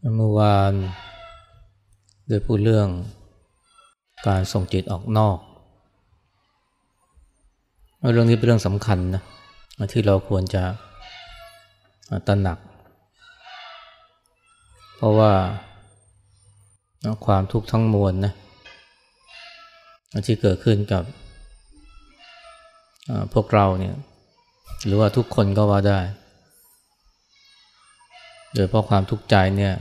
เมื่อวานได้พูดเรื่องการส่งจิตออกนอก เรื่องนี้เป็นเรื่องสำคัญนะที่เราควรจะตระหนัก เพราะว่าความทุกข์ทั้งมวลนะที่เกิดขึ้นกับพวกเราเนี่ยหรือว่าทุกคนก็ว่าได้โดยเพราะความทุกข์ใจเนี่ย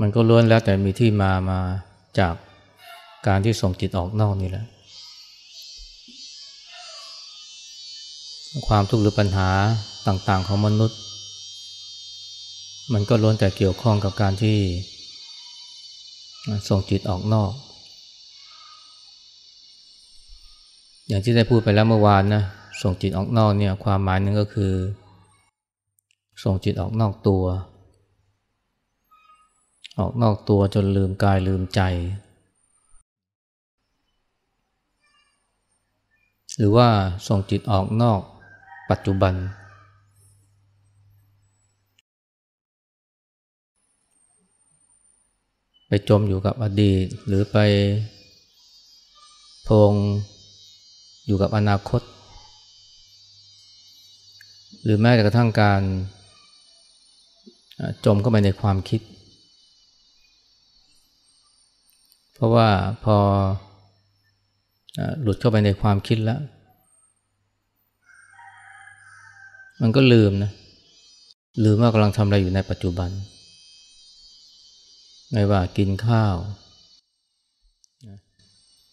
มันก็ล้วนแล้วแต่มีที่มามาจากการที่ส่งจิตออกนอกนี่แหละความทุกข์หรือปัญหาต่างๆของมนุษย์ มันก็ล้วนแต่เกี่ยวข้องกับการที่ส่งจิตออกนอก อย่างที่ได้พูดไปแล้วเมื่อวานนะส่งจิตออกนอกเนี่ยความหมายนึงก็คือส่งจิตออกนอกตัว ออกนอกตัวจนลืมกายลืมใจ หรือว่า ส่งจิตออกนอกปัจจุบัน ไปจมอยู่กับอดีต หรือไปพงอยู่กับอนาคต หรือแม้กระทั่งการจมเข้าไปในความคิด เพราะว่าพอ หลุดเข้าไปในความคิดแล้ว มันก็ลืมนะ ลืมว่ากำลังทำอะไรอยู่ในปัจจุบัน ไม่ว่ากินข้าว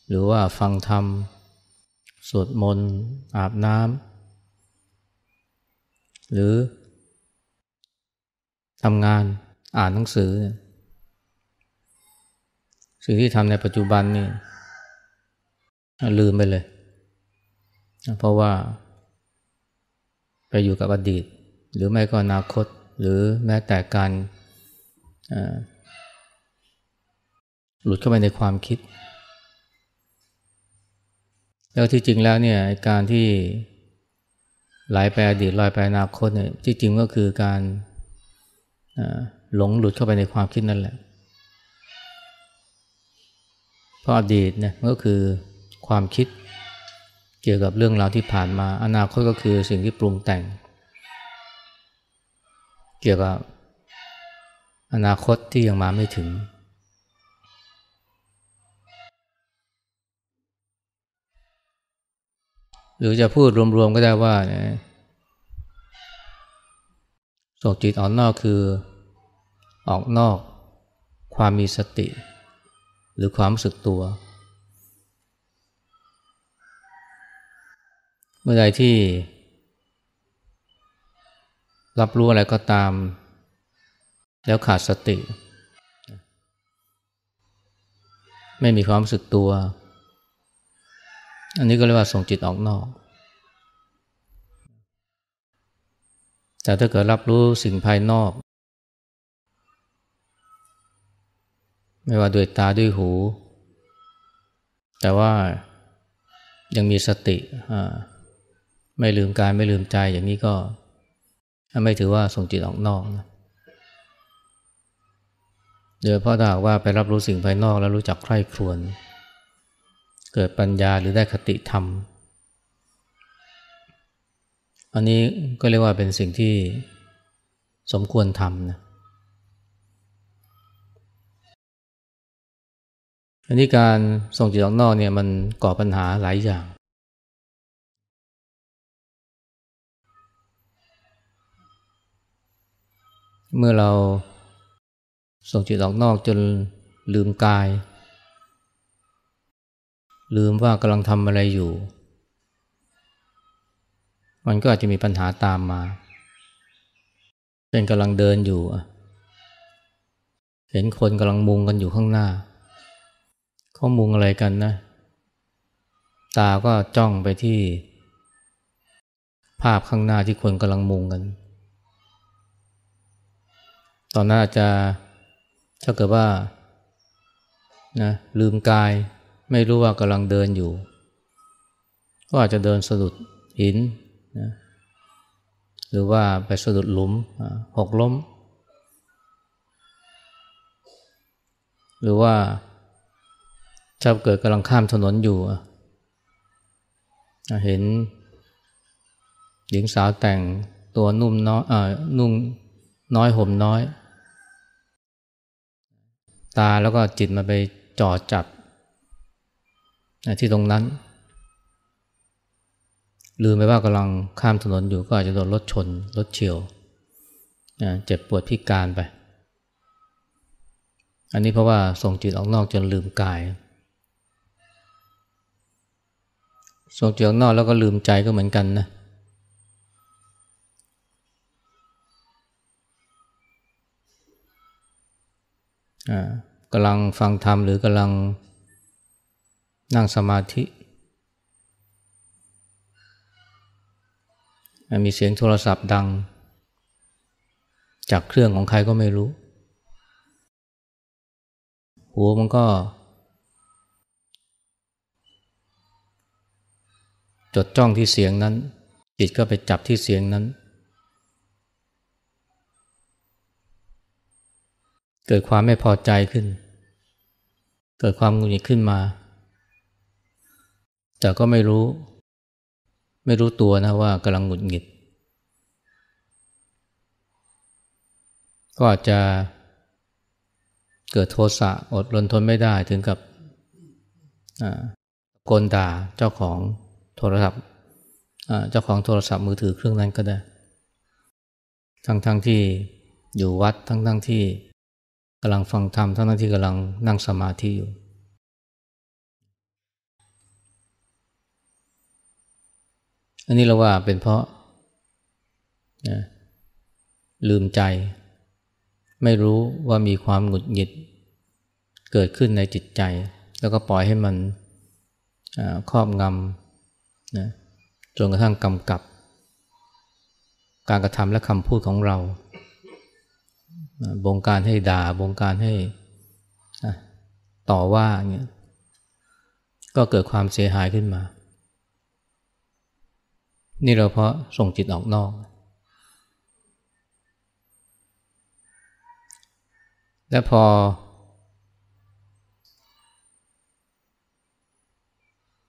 หรือว่าฟังธรรม สวดมนต์ อาบน้ำหรือทำงานอ่านหนังสือ สิ่งที่ทำในปัจจุบันนี่ลืมไปเลย เพราะว่า ไปอยู่กับอดีต หรือไม่ก็อนาคต หรือแม้แต่การ หลุดเข้าไปในความคิด แล้วที่จริงแล้วเนี่ยการที่ไหลไปอดีตลอยไปอนาคตเนี่ยที่จริงก็คือการหลงหลุดเข้าไปในความคิดนั่นแหละ เพราะอดีตนนมันก็คือความคิด เกี่ยวกับเรื่องราวที่ผ่านมาอนาคตก็คือสิ่งที่ปรุงแต่ง เกี่ยวกับอนาคตที่ยังมาไม่ถึง หรือจะพูดรวมๆก็ได้ว่าส่งจิตออกนอกคือออกนอกความมีสติ หรือความรู้สึกตัว เมื่อใดที่รับรู้อะไรก็ตามแล้วขาดสติ ไม่มีความรู้สึกตัว อันนี้ก็เรียกว่าส่งจิตออกนอกแต่ถ้าเกิดรับรู้สิ่งภายนอก ไม่ว่าด้วยตาด้วยหู แต่ว่ายังมีสติ ไม่ลืมกายไม่ลืมใจอย่างนี้ก็ไม่ถือว่าส่งจิตออกนอกนะโดยเพราะถ้าว่าไปรับรู้สิ่งภายนอกแล้วรู้จักใคร่ครวญเกิดปัญญาหรือได้คติธรรมอันนี้ก็เรียกว่าเป็นสิ่งที่สมควรทำนะ อันนี้การส่งจิตออกนอกเนี่ยมันก่อปัญหาหลายอย่าง เมื่อเราส่งจิตออกนอกจนลืมกาย ลืมว่ากำลังทำอะไรอยู่มันก็อาจจะมีปัญหาตามมาเช่นกำลังเดินอยู่ เห็นคนกำลังมุงกันอยู่ข้างหน้า เขามุงอะไรกันนะ ตาก็จ้องไปที่ ภาพข้างหน้าที่คนกำลังมุงกัน ตอนนั้นอาจจะถ้าเกิดว่า นะ ลืมกายไม่รู้ว่ากำลังเดินอยู่ ก็อาจจะเดินสะดุดหินนะหรือว่าไปสะดุดหลุมหกล้ม หรือว่าจ้าเกิดกำลังข้ามถนนอยู่ เห็นหญิงสาวแต่งตัวนุ่มน้อยอนุ่งน้อยห่มน้อย ตาแล้วก็จิตมาไปจ่อจับที่ตรงนั้นลืมไปว่ากำลังข้ามถนนอยู่ก็อาจจะโดนรถชนรถเฉียวเจ็บปวดพิการไป อันนี้เพราะว่าส่งจิตออกนอกจนลืมกาย ส่งจิตออกนอกแล้วก็ลืมใจก็เหมือนกันนะกำลังฟังธรรมหรือกำลังนั่งสมาธิมีเสียงโทรศัพท์ดัง จากเครื่องของใครก็ไม่รู้ หัวมันก็ จดจ้องที่เสียงนั้น จิตก็ไปจับที่เสียงนั้น เกิดความไม่พอใจขึ้น เกิดความงุนงิดขึ้นมา แต่ก็ไม่รู้ไม่รู้ตัวนะว่ากำลังหงุดหงิด ก็อาจจะเกิดโทสะอดรนทนไม่ได้ถึงกับโกนด่าเจ้าของโทรศัพท์เจ้าของโทรศัพท์มือถือเครื่องนั้นก็ได้ ทั้งๆทที่อยู่วัดทั้งๆทที่กำลังฟังธรรมทั้งๆที่กำลังนั่งสมาธิอยู่อันนี้เราว่าเป็นเพราะนะลืมใจ ไม่รู้ว่ามีความหงุดหงิดเกิดขึ้นในจิตใจ แล้วก็ปล่อยให้มันครอบงำนะจนกระทั่งกำกับ การกระทำและคำพูดของเราบงการให้ด่าบงการให้ต่อว่าเนี่ยก็เกิดความเสียหายขึ้นมานี่เราเพราะส่งจิตออกนอก และพอ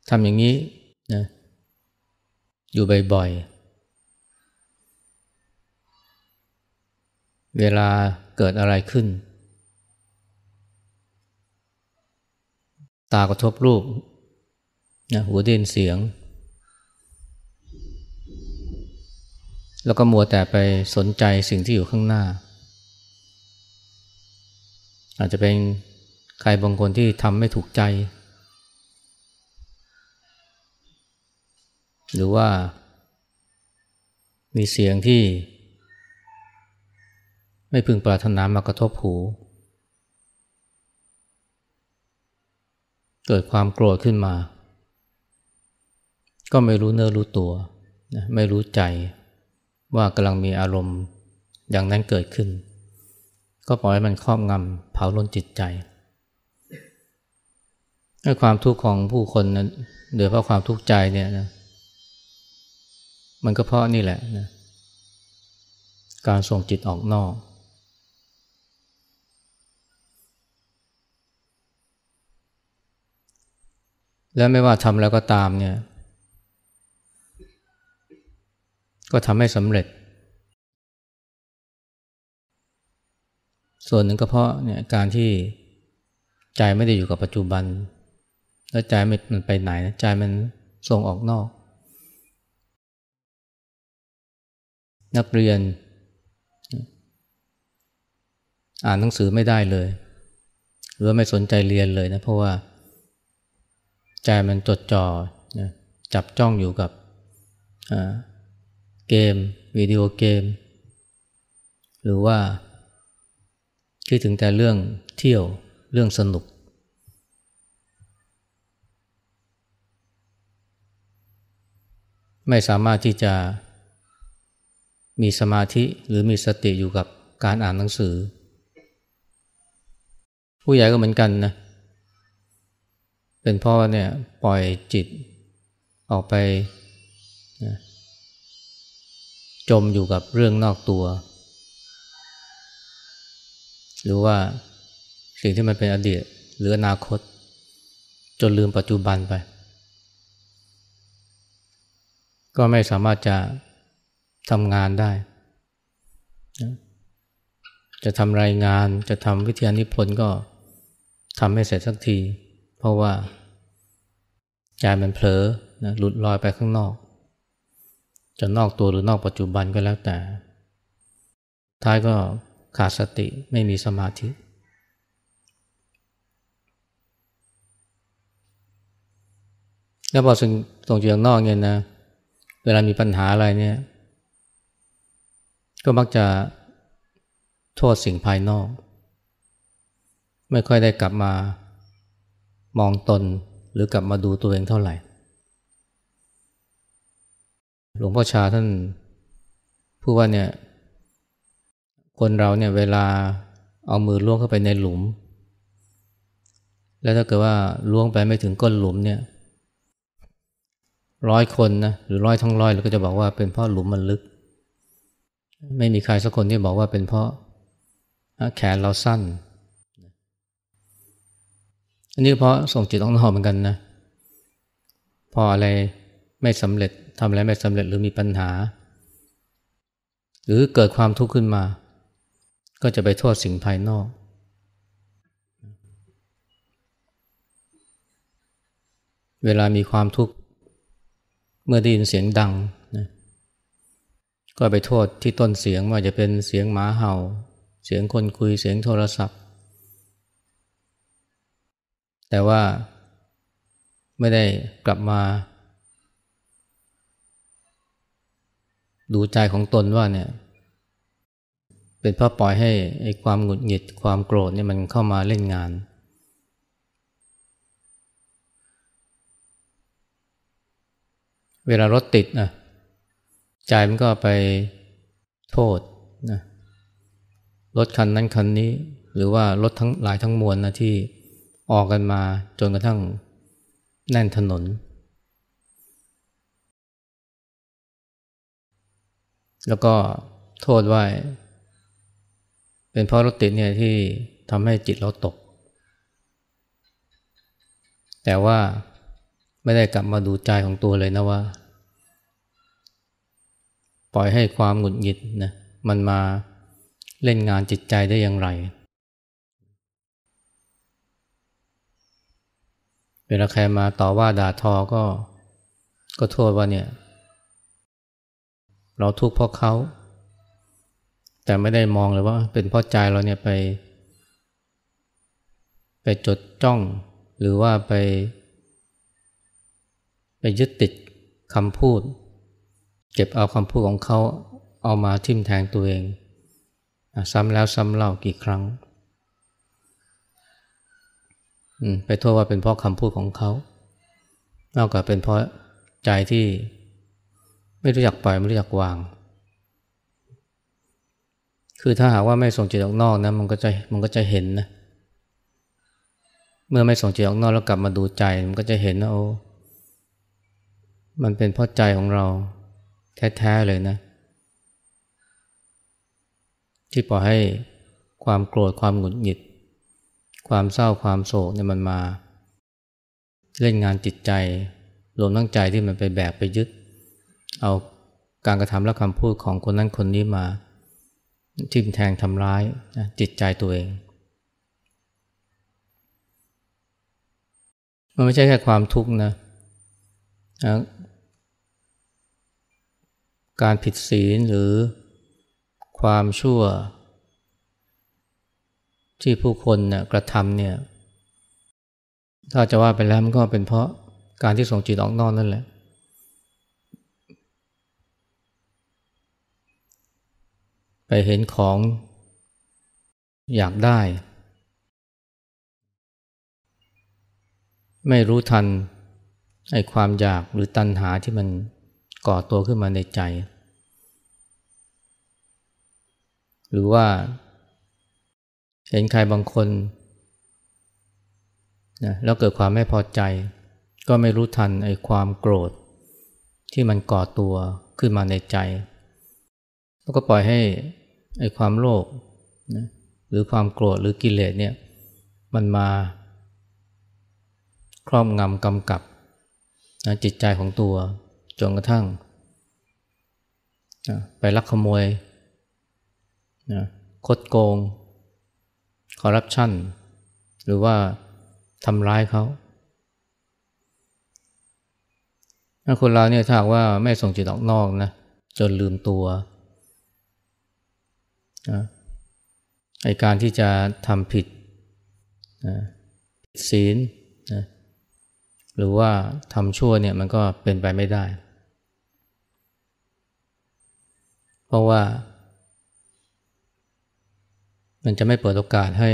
ทำอย่างนี้นะอยู่บ่อยๆเวลาเกิดอะไรขึ้น ตากระทบรูปนะหูได้ยินเสียงแล้วก็มัวแต่ไปสนใจสิ่งที่อยู่ข้างหน้า อาจจะเป็นใครบางคนที่ทำไม่ถูกใจ หรือว่ามีเสียงที่ไม่พึงปรารถนามากระทบหู เกิดความโกรธขึ้นมา ก็ไม่รู้เนื้อรู้ตัว ไม่รู้ใจว่ากำลังมีอารมณ์อย่างนั้นเกิดขึ้น ก็ปล่อยให้มันครอบงำเผาล้นจิตใจความทุกข์ของผู้คนนะเดอเพราะความทุกข์ใจเนี่ยนะมันก็เพราะนี่แหละนะการส่งจิตออกนอก และไม่ว่าทำแล้วก็ตามเนี่ยก็ทำให้สำเร็จ ส่วนหนึ่งก็เพราะเนี่ยการที่ใจไม่ได้อยู่กับปัจจุบัน แล้วใจมันไปไหนใจมันส่งออกนอก นักเรียน อ่านหนังสือไม่ได้เลย หรือไม่สนใจเรียนเลยนะเพราะว่าใจมันจดจอ่อจับจ้องอยู่กับเกมวิดีโอเกม หรือว่า คิดถึงแต่เรื่องเที่ยวเรื่องสนุก ไม่สามารถที่จะมีสมาธิหรือมีสติอยู่กับการอ่านหนังสือ ผู้ใหญ่ก็เหมือนกันนะเป็นพ่อเนี่ยปล่อยจิตออกไปนะจมอยู่กับเรื่องนอกตัว หรือว่าสิ่งที่มันเป็นอดีตหรืออนาคต จนลืมปัจจุบันไป ก็ไม่สามารถจะทำงานได้ จะทำรายงานจะทำวิทยานิพนธ์ก็ทำไม่เสร็จสักที เพราะว่าใจมันเผลอหลุดลอยไปข้างนอกจะนอกตัวหรือนอกปัจจุบันก็แล้วแต่ ท้ายก็ขาดสติไม่มีสมาธิ แล้วพอส่งส่งจากนอกเนี่ยนะ เวลามีปัญหาอะไรเนี่ย ก็มักจะโทษสิ่งภายนอก ไม่ค่อยได้กลับมามองตนหรือกลับมาดูตัวเองเท่าไหร่หลวงพ่อชาท่านพูดว่าเนี่ยคนเราเนี่ยเวลาเอามือล้วงเข้าไปในหลุม แล้วถ้าเกิดว่าล้วงไปไม่ถึงก้นหลุมเนี่ยร้อยคนนะหรือร้อยทั้งร้อยเราก็จะบอกว่าเป็นเพราะหลุมมันลึก ไม่มีใครสักคนที่บอกว่าเป็นเพราะแขนเราสั้นอันนี้เพราะส่งจิตออกนอกเหมือนกันนะพออะไรไม่สำเร็จทำอะไรไม่สำเร็จหรือมีปัญหา หรือเกิดความทุกข์ขึ้นมา ก็จะไปโทษสิ่งภายนอก เวลามีความทุกข์เมื่อได้ยินเสียงดังนะก็ไปโทษที่ต้นเสียงว่าจะเป็นเสียงหมาเห่า เสียงคนคุยเสียงโทรศัพท์ แต่ว่าไม่ได้กลับมาดูใจของตนว่าเนี่ยเป็นเพราะปล่อยให้ไอ้ความหงุดหงิดความโกรธเนี่ยมันเข้ามาเล่นงาน เวลารถติดนะใจมันก็ไปโทษนะรถคันนั้นคันนี้หรือว่ารถทั้งหลายทั้งมวลนะที่ออกกันมาจนกระทั่งแน่นถนนแล้วก็โทษว่าเป็นเพราะรถติดเนี่ยที่ทำให้จิตเราตก แต่ว่าไม่ได้กลับมาดูใจของตัวเลยนะว่า ปล่อยให้ความหงุดหงิดนะมันมาเล่นงานจิตใจได้อย่างไร เวลาใครมาต่อว่าด่าทอก็ ก็โทษว่าเนี่ยเราทุกข์เพราะเขา แต่ไม่ได้มองเลยว่าเป็นเพราะใจเราเนี่ยไป ไปจดจ้อง หรือว่าไป ไปยึดติดคำพูด เก็บเอาคำพูดของเขาเอามาทิ่มแทงตัวเอง ซ้ำแล้วซ้ำเล่ากี่ครั้ง ไปโทษว่าเป็นเพราะคำพูดของเขานอกจากเป็นเพราะใจที่ไม่รู้จักปล่อยไม่รู้จักวาง คือถ้าหากว่าไม่ส่งจิตออกนอกนะมันก็จะมันก็จะเห็นนะ เมื่อไม่ส่งจิตออกนอกแล้วกลับมาดูใจมันก็จะเห็นนะโอ้มันเป็นเพราะใจของเราแท้ๆเลยนะ ที่ปล่อยให้ความโกรธความหงุดหงิด ความเศร้าความโศกเนี่ยมันมา เล่นงานจิตใจรวมทั้งใจที่มันไปแบกไปยึดเอาการกระทำและคำพูดของคนนั้นคนนี้มาทิ่มแทงทำร้ายนะจิตใจตัวเอง มันไม่ใช่แค่ความทุกข์นะนะการผิดศีลหรือความชั่วที่ผู้คนนะกระทำเนี่ยถ้าจะว่าไปแล้วมันก็เป็นเพราะการที่ส่งจิตออกนอกนั่นแหละไปเห็นของอยากได้ ไม่รู้ทันไอ้ความอยากหรือตัณหาที่มันก่อตัวขึ้นมาในใจ หรือว่า เห็นใครบางคนนะแล้วเกิดความไม่พอใจ ก็ไม่รู้ทันไอ้ความโกรธ ที่มันก่อตัวขึ้นมาในใจแล้วก็ปล่อยให้ไอ้ความโลภนะหรือความโกรธหรือกิเลสเนี่ยมันมา ครอบงำกำกับนะจิตใจของตัว จนกระทั่งนะไปลักขโมยนะคดโกง คอร์รัปชันหรือว่าทำร้ายเขาถ้าคนเราเนี่ยถ้าว่าไม่ส่งจิตออกนอกนะจนลืมตัวไอการที่จะทำผิดผิดศีล หรือว่าทำชั่วเนี่ยมันก็เป็นไปไม่ได้ เพราะว่ามันจะไม่เปิดโอกาสให้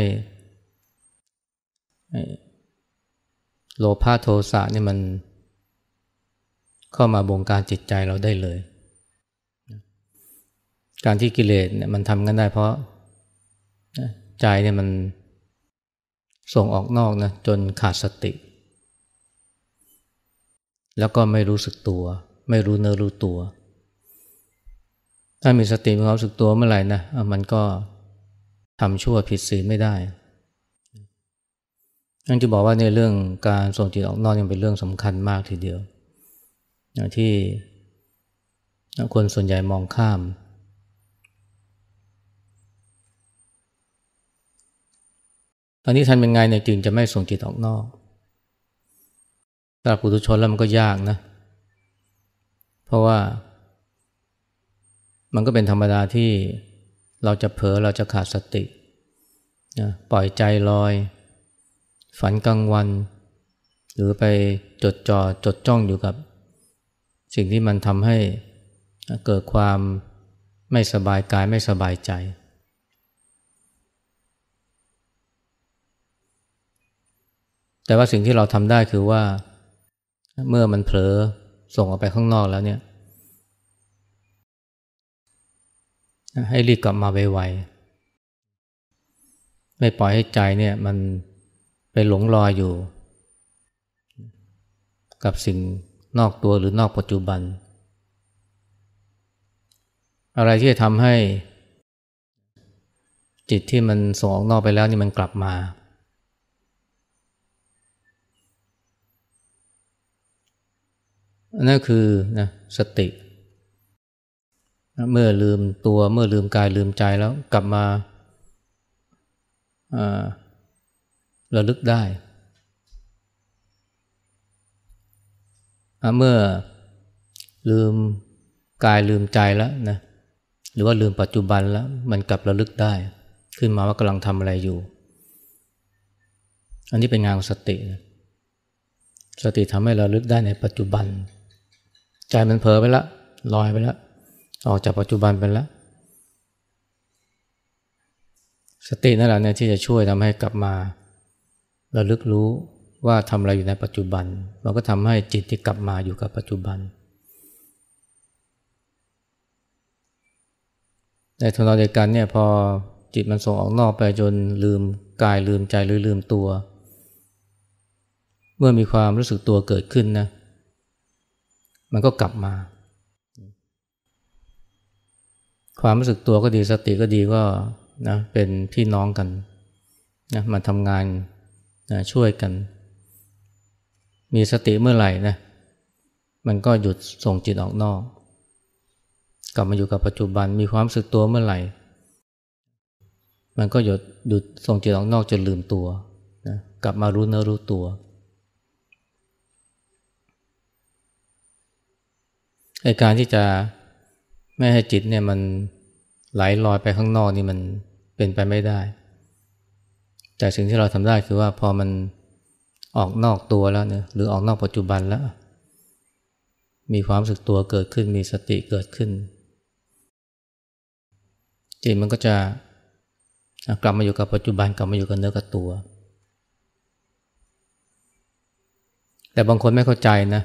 โลภะโทสะเนี่ยมันเข้ามาบงการจิตใจเราได้เลยการที่กิเลสเนี่ยมันทำกันได้เพราะใจเนี่ยมันส่งออกนอกนะจนขาดสติ แล้วก็ไม่รู้สึกตัว ไม่รู้เนื้อรู้ตัว ถ้ามีสติมีความรู้สึกตัวเมื่อไหร่นะมันก็ทำชั่วผิดศีลไม่ได้นั่นจะบอกว่าในเรื่องการส่งจิตออกนอกยังเป็นเรื่องสำคัญมากทีเดียว ที่คนส่วนใหญ่มองข้ามตอนนี้ทานเป็นไงเนี่ยจึงจะไม่ส่งจิตออกนอกสำหรับปุถุชนแล้วมันก็ยากนะเพราะว่ามันก็เป็นธรรมดาที่เราจะเผลอเราจะขาดสตินะปล่อยใจลอย ฝันกลางวัน หรือไปจดจอ่อ จดจ้องอยู่กับ สิ่งที่มันทำให้เกิดความไม่สบายกายไม่สบายใจแต่ว่าสิ่งที่เราทำได้คือว่า เมื่อมันเผลอส่งออกไปข้างนอกแล้วเนี่ย ให้รีบกลับมาไวๆไม่ปล่อยให้ใจเนี่ยมันไปหลงลอยอยู่ กับสิ่งนอกตัวหรือนอกปัจจุบัน อะไรที่จะทำให้ จิตที่มันส่งออกนอกไปแล้วนี่มันกลับมานั่นคือนะสติเมื่อลืมตัวเมื่อลืมกายลืมใจแล้วกลับมาระลึกได้เมื่อลืมกายลืมใจแล้วนะหรือว่าลืมปัจจุบันแล้วมันกลับระลึกได้ขึ้นมาว่ากำลังทำอะไรอยู่ อันนี้เป็นงานของสตินะสติทำให้เราลึกได้ในปัจจุบันเใจมันเผลอไปแล้วลอยไปแล้ว ออกจากปัจจุบันไปแล้ว สตินั่นแหละเนี่ยที่จะช่วยทำให้กลับมาระลึกรู้ว่าทำอะไรอยู่ในปัจจุบันมันก็ทำให้จิตที่กลับมาอยู่กับปัจจุบัน ในทนองเดียวกันเนี่ยพอจิตมันส่งออกนอกไปจนลืมกายลืมใจหรือลืมตัว เมื่อมีความรู้สึกตัวเกิดขึ้นนะมันก็กลับมา ความรู้สึกตัวก็ดีสติก็ดีก็นะเป็นพี่น้องกันนะมาทำงานนะช่วยกัน มีสติเมื่อไหร่นะมันก็หยุดส่งจิตออกนอก กลับมาอยู่กับปัจจุบันมีความรู้สึกตัวเมื่อไหร่มันก็หยุดหยุดส่งจิตออกนอกจนลืมตัวนะกลับมารู้เนื้อรู้ตัวในการที่จะไม่ให้จิตเนี่ยมันไหลลอยไปข้างนอกนี่มันเป็นไปไม่ได้ แต่สิ่งที่เราทำได้คือว่าพอมันออกนอกตัวแล้วเนี่ยหรือออกนอกปัจจุบันแล้วมีความสึกตัวเกิดขึ้น มีสติเกิดขึ้นจิตมันก็จะกลับมาอยู่กับปัจจุบันกลับมาอยู่กับเนื้อกับตัว แต่บางคนไม่เข้าใจนะ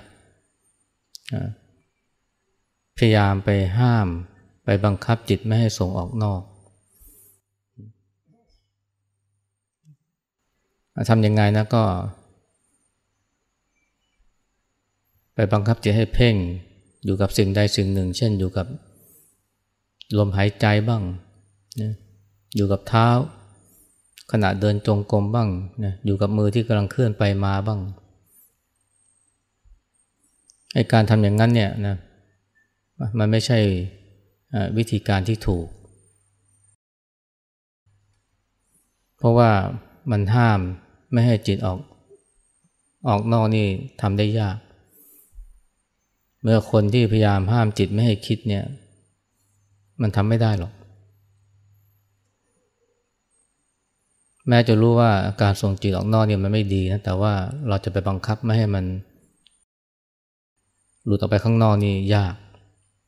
พยายามไปห้ามไปบังคับจิตไม่ให้ส่งออกนอกทำยังไงนะ ก็ ไปบังคับจิตให้เพ่ง อยู่กับสิ่งใดสิ่งหนึ่ง เช่นอยู่กับลมหายใจบ้างนะอยู่กับเท้า ขณะเดินจงกรมบ้างนะอยู่กับมือที่กำลังเคลื่อนไปมาบ้างไอการทำอย่างนั้นเนี่ยนะมันไม่ใช่วิธีการที่ถูก เพราะว่ามันห้ามไม่ให้จิตออก ออกนอกนี่ทำได้ยาก เมื่อคนที่พยายามห้ามจิตไม่ให้คิดเนี่ย มันทำไม่ได้หรอก แม้จะรู้ว่าการส่งจิตออกนอกเนี่ยมันไม่ดีนะ แต่ว่าเราจะไปบังคับไม่ให้มัน หลุดออกไปข้างนอกนี่ยาก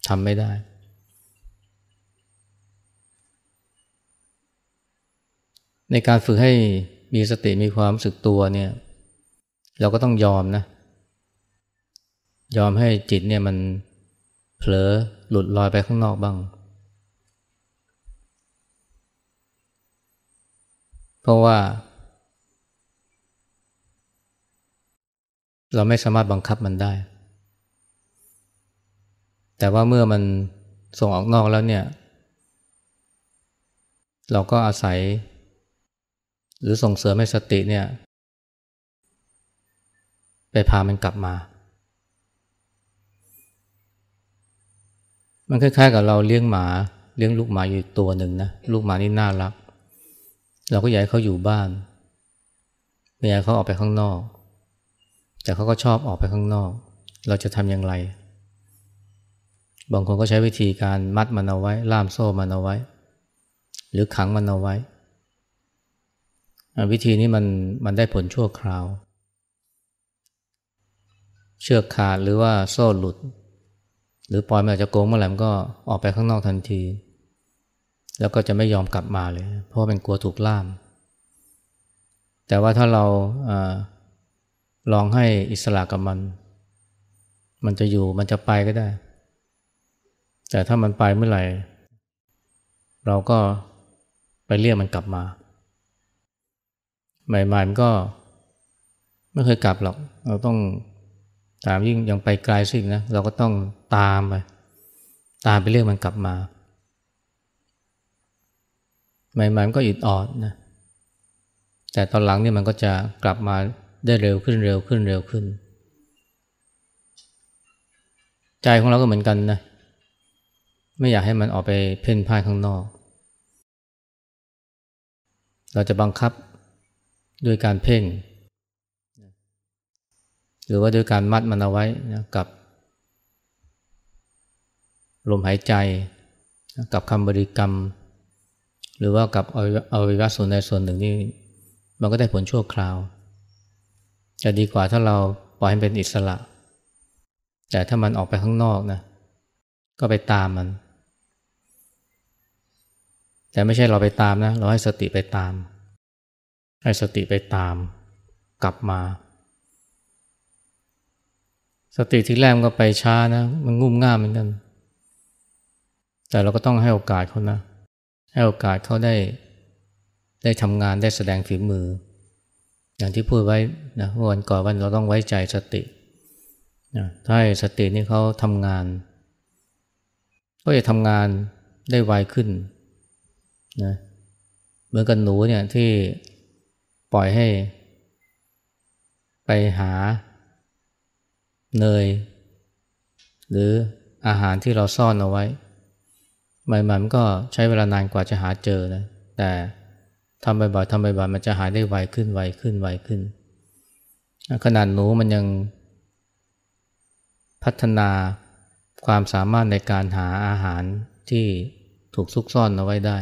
ทำไม่ได้ ในการฝึกให้มีสติมีความรู้สึกตัวเนี่ยเราก็ต้องยอมนะ ยอมให้จิตเนี่ยมันเผลอหลุดลอยไปข้างนอกบ้าง เพราะว่า เราไม่สามารถบังคับมันได้แต่ว่าเมื่อมันส่งออกนอกแล้วเนี่ย เราก็อาศัย หรือส่งเสริมให้สติเนี่ยไปพามันกลับมา มันคล้ายๆ กับเราเลี้ยงหมาเลี้ยงลูกหมาอยู่ตัวหนึ่งนะลูกหมานี่น่ารัก เราก็อยากให้เขาอยู่บ้านไม่อยากเขาออกไปข้างนอก แต่เขาก็ชอบออกไปข้างนอก เราจะทำอย่างไรบางคนก็ใช้วิธีการมัดมันเอาไว้ ล่ามโซ่มันเอาไว้ หรือขังมันเอาไว้ วิธีนี้มันมันได้ผลชั่วคราว เชือกขาดหรือว่าโซ่หลุด หรือปล่อยมันจะโกงเมื่อไหร่มันก็ออกไปข้างนอกทันที แล้วก็จะไม่ยอมกลับมาเลยเพราะเป็นกลัวถูกล่าม แต่ว่าถ้าเราลองให้อิสระกับมัน มันจะอยู่มันจะไปก็ได้แต่ถ้ามันไปเมื่อไหร่ เราก็ไปเรียกมันกลับมา ใหม่ๆมันก็ไม่เคยกลับหรอก เราต้องตามยิ่งยังไปไกลสิ่งนะเราก็ต้องตามไป ตามไปเรียกมันกลับมา ใหม่ๆมันก็อิดออดนะ แต่ตอนหลังนี่มันก็จะกลับมาได้เร็วขึ้นเร็วขึ้นเร็วขึ้น ใจของเราก็เหมือนกันนะไม่อยากให้มันออกไปเพ่นพ่านข้างนอก เราจะบังคับด้วยการเพ่งหรือว่าด้วยการมัดมันเอาไว้นะกับลมหายใจ กับคำบริกรรม หรือว่ากับอวิยวะส่วนใดส่วนหนึ่งนี่มันก็ได้ผลชั่วคราว จะดีกว่าถ้าเราปล่อยให้เป็นอิสระ แต่ถ้ามันออกไปข้างนอกนะก็ไปตามมันแต่ไม่ใช่เราไปตามนะ เราให้สติไปตาม ให้สติไปตาม กลับมา สติที่แรกก็ไปช้านะ มันงุ่มง่ามเหมือนกันแต่เราก็ต้องให้โอกาสเขานะ ให้โอกาสเขาได้ได้ทำงานได้แสดงฝีมือ อย่างที่พูดไว้นะวันก่อนวันเราต้องไว้ใจสตินะถ้าสตินี่เขาทำงานก็จะทำงานได้ไวขึ้นนะเหมือนกับหนูเนี่ยที่ปล่อยให้ไปหา เนยหรืออาหารที่เราซ่อนเอาไว้ใหม่ๆมันก็ใช้เวลานานกว่าจะหาเจอนะแต่ทำบ่อยๆทำบ่อยๆมันจะหายได้ไวขึ้นไวขึ้นไวขึ้น ขนาดหนูมันยังพัฒนาความสามารถในการหาอาหารที่ถูกซุกซ่อนเอาไว้ได้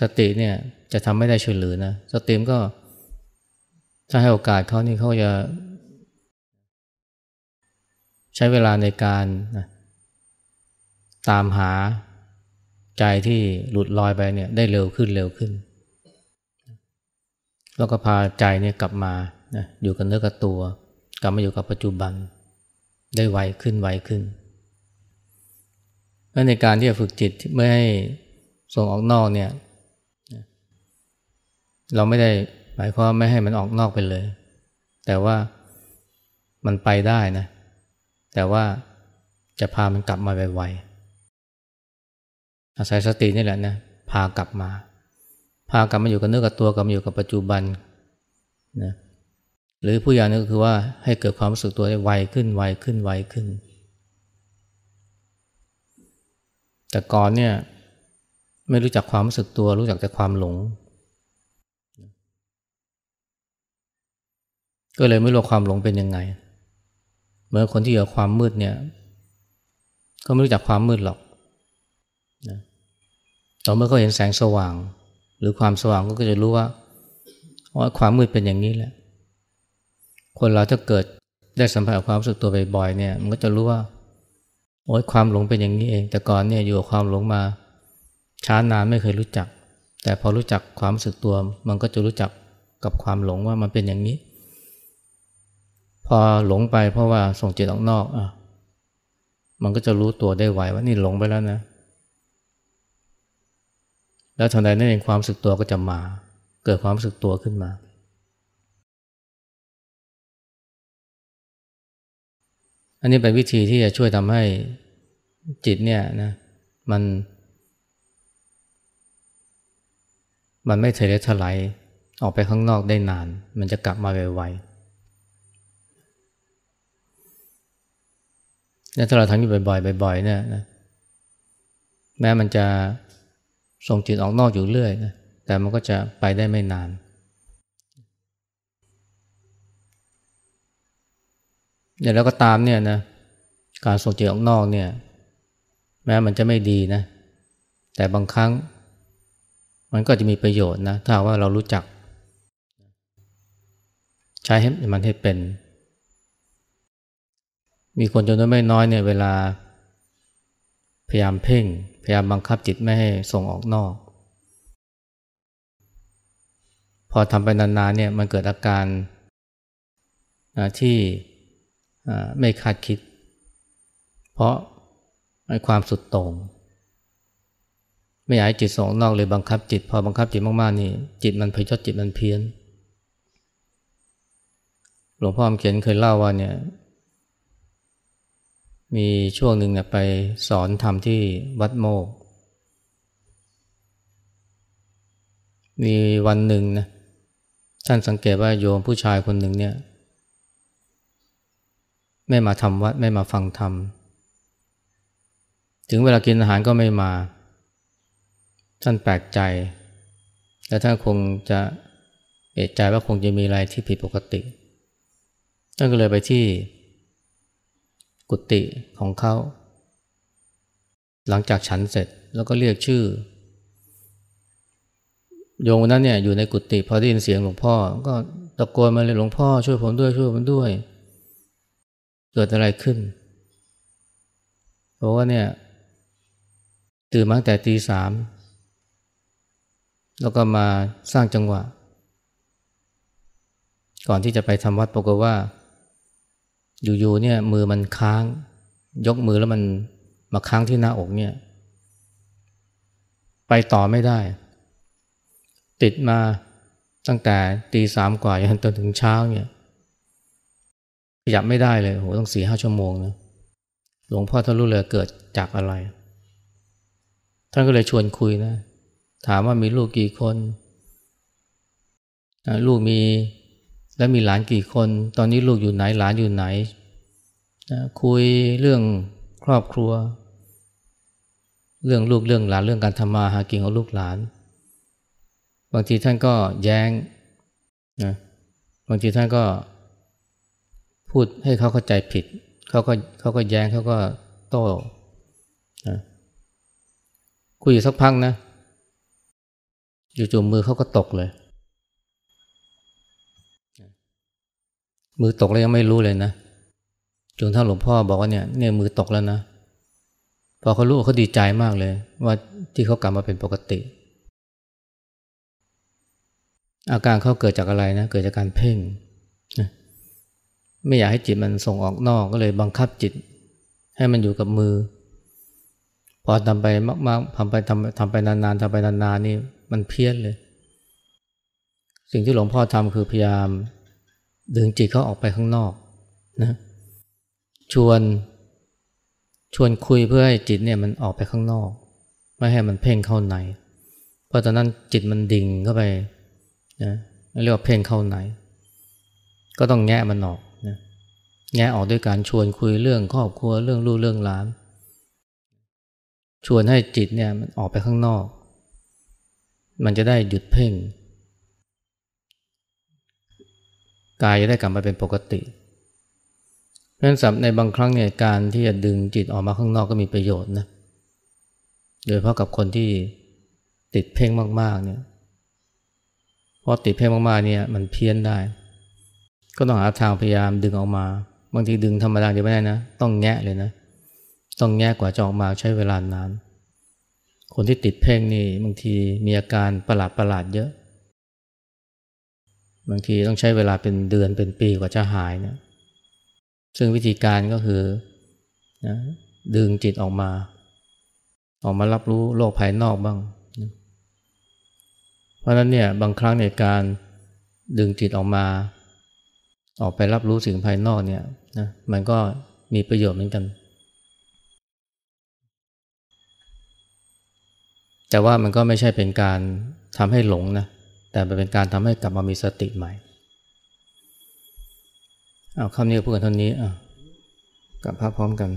สติเนี่ยจะทำไม่ได้เฉลือนะ สติมก็ ถ้าให้โอกาสเขานี่เขาจะ ใช้เวลาในการ ตามหาใจที่หลุดลอยไปเนี่ยได้เร็วขึ้นเร็วขึ้น แล้วก็พาใจเนี่ยกลับมานะอยู่กับเนื้อกับตัว กลับมาอยู่กับปัจจุบันได้ไวขึ้นไวขึ้นและในการที่จะฝึกจิตไม่ให้ส่งออกนอกเนี่ยเราไม่ได้หมายความไม่ให้มันออกนอกไปเลย แต่ว่ามันไปได้นะ แต่ว่าจะพามันกลับมาไวๆอาศัยสตินี่แหละนะพากลับมา พากลับมาอยู่กับเนื้อกับตัวกลับมาอยู่กับปัจจุบันนะหรือผู้ยานี่ก็คือว่าให้เกิดความรู้สึกตัวได้ไวขึ้นไวขึ้นไวขึ้น แต่ก่อนเนี่ยไม่รู้จักความรู้สึกตัว รู้จักแต่ความหลงก็เลยไม่รู้ความหลงเป็นยังไงเหมือนคนที่อยู่ความมืดเนี่ย ก็ไม่รู้จักความมืดหรอกนะต่อเมื่อเขาเห็นแสงสว่าง หรือความสว่างก็จะรู้ว่าว่าความมืดเป็นอย่างนี้แหละ คนเราถ้าเกิดได้สัมผัสความรู้สึกตัวบ่อยๆเนี่ยมันก็จะรู้ว่าโอ้ยความหลงเป็นอย่างนี้เอง แต่ก่อนเนี่ยอยู่กับความหลงมา ช้านานไม่เคยรู้จัก แต่พอรู้จักความรู้สึกตัว มันก็จะรู้จักกับความหลงว่ามันเป็นอย่างนี้พอหลงไปเพราะว่าส่งจิตออกนอกอ่ะ มันก็จะรู้ตัวได้ไวว่านี่หลงไปแล้วนะ แล้วทันใดนั้นเองความสึกตัวก็จะมาเกิดความสึกตัวขึ้นมา อันนี้เป็นวิธีที่จะช่วยทำให้จิตเนี่ยนะมันมันไม่เทเลทลายออกไปข้างนอกได้นาน มันจะกลับมาไวๆนี่ยถ้าเราทำอยู่บ่อยๆ บ่อยๆ เนี่ยนะแม้มันจะส่งจิตออกนอกอยู่เรื่อยนะแต่มันก็จะไปได้ไม่นานเดี่ยวแล้วก็ตามเนี่ยนะการส่งจิตออกนอกเนี่ย แม้มันจะไม่ดีนะแต่บางครั้ง มันก็จะมีประโยชน์นะถ้าว่าเรารู้จักใช้ให้มันให้เป็นมีคนจำนวนไม่น้อยเนี่ยเวลาพยายามเพ่ง พยายามบังคับจิตไม่ให้ส่งออกนอก พอทำไปนานๆเนี่ยมันเกิดอาการที่ไม่คาดคิด เพราะความสุดโต่งไม่อยากจิตส่งนอกเลยบังคับจิต พอบังคับจิตมากๆนี่จิตมันพยดจิตมันเพี้ยนหลวงพ่อเขียนเคยเล่าว่าเนี่ยมีช่วงหนึ่งเนี่ยไปสอนธรรมที่วัดโมก มีวันหนึ่งนะท่านสังเกตว่าโยมผู้ชายคนหนึ่งเนี่ย ไม่มาทำวัด ไม่มาฟังธรรม ถึงเวลากินอาหารก็ไม่มา ท่านแปลกใจ และท่านคงจะ เอกใจว่าคงจะมีอะไรที่ผิดปกติท่านก็เลยไปที่กุฏิของเขา หลังจากฉันเสร็จแล้วก็เรียกชื่อ โยมนั้นเนี่ยอยู่ในกุฏิพอได้ยินเสียงหลวงพ่อ ก็ตะโกนมาเลยหลวงพ่อช่วยผมด้วย ช่วยผมด้วย เกิดอะไรขึ้น เพราะว่าเนี่ย ตื่นมาแต่ตีสาม แล้วก็มาสร้างจังหวะ ก่อนที่จะไปทำวัดปรากฏว่าอยู่ๆเนี่ยมือมันค้าง ยกมือแล้วมันมาค้างที่หน้าอกเนี่ย ไปต่อไม่ได้ ติดมาตั้งแต่ตีสามกว่าจนถึงเช้า เนี่ยขยับไม่ได้เลยโหต้องสี่ห้าชั่วโมงนะหลวงพ่อท่านรู้เลยเกิดจากอะไร ท่านก็เลยชวนคุยนะถามว่ามีลูกกี่คน ลูกมีแล้วมีหลานกี่คน ตอนนี้ลูกอยู่ไหน หลานอยู่ไหนนะคุยเรื่องครอบครัว เรื่องลูก เรื่องหลาน เรื่องการทำมาหากินของลูกหลาน บางทีท่านก็แย้งนะบางทีท่านก็ พูดให้เขาเข้าใจผิด เขาก็เขาก็แย้ง เขาก็โต้นะคุยอยู่สักพักนะ อยู่จมมือเขาก็ตกเลยมือตกแล้วยังไม่รู้เลยนะจนท่านหลวงพ่อบอกว่าเนี่ยเนี่ยมือตกแล้วนะพอเขารู้เขาดีใจมากเลย ว่าที่เขากลับมาเป็นปกติ อาการเขาเกิดจากอะไรนะเกิดจากการเพ่งไม่อยากให้จิตมันส่งออกนอกก็เลย บังคับจิต ให้มันอยู่กับมือพอทำไปมากๆทำไปทำทำไปนานๆทำไปนานๆนี่มันเพี้ยนเลย สิ่งที่หลวงพ่อทำคือพยายามดึงจิตเขาออกไปข้างนอกนะชวนชวนคุยเพื่อให้จิตเนี่ยมันออกไปข้างนอกไม่ให้มันเพ่งเข้าในเพราะตอนนั้นจิตมันดิ่งเข้าไปนะเรียกว่าเพ่งเข้าในก็ต้องแงะมันออกนะแงะออกด้วยการชวนคุยเรื่องครอบครัวเรื่องลูกเรื่องหลาน ชวนให้จิตเนี่ยมันออกไปข้างนอก มันจะได้หยุดเพ่งกายจะได้กลับมาเป็นปกติ เพราะฉะนั้นในบางครั้งเนี่ยการที่จะดึงจิตออกมาข้างนอกก็มีประโยชน์นะ โดยเฉพาะกับคนที่ติดเพ่งมาก ๆ เนี่ยเพราะติดเพ่งมากๆเนี่ย มันเพี้ยนได้ ก็ต้องหาทางพยายามดึงออกมา บางทีดึงธรรมดาเดียวไม่ได้นะ ต้อง แงะเลยนะ ต้องแงะกว่าจะออกมาใช้เวลานาน คนที่ติดเพ่งนี่ บางทีมีอาการประหลาดประหลาดเยอะบางทีต้องใช้เวลาเป็นเดือนเป็นปีกว่าจะหายนะซึ่งวิธีการก็คือนะดึงจิตออกมา ออกมารับรู้โลกภายนอกบ้างนะเพราะนั้นเนี่ยบางครั้งในการดึงจิตออกมา ออกไปรับรู้สิ่งภายนอกเนี่ยนะมันก็มีประโยชน์เหมือนกัน แต่ว่ามันก็ไม่ใช่เป็นการทำให้หลงนะแต่เป็นการทำให้กลับมามีสติใหม่ เอาคำนี้พูดกันเท่านี้อ่ะกลับภาพพร้อมกัน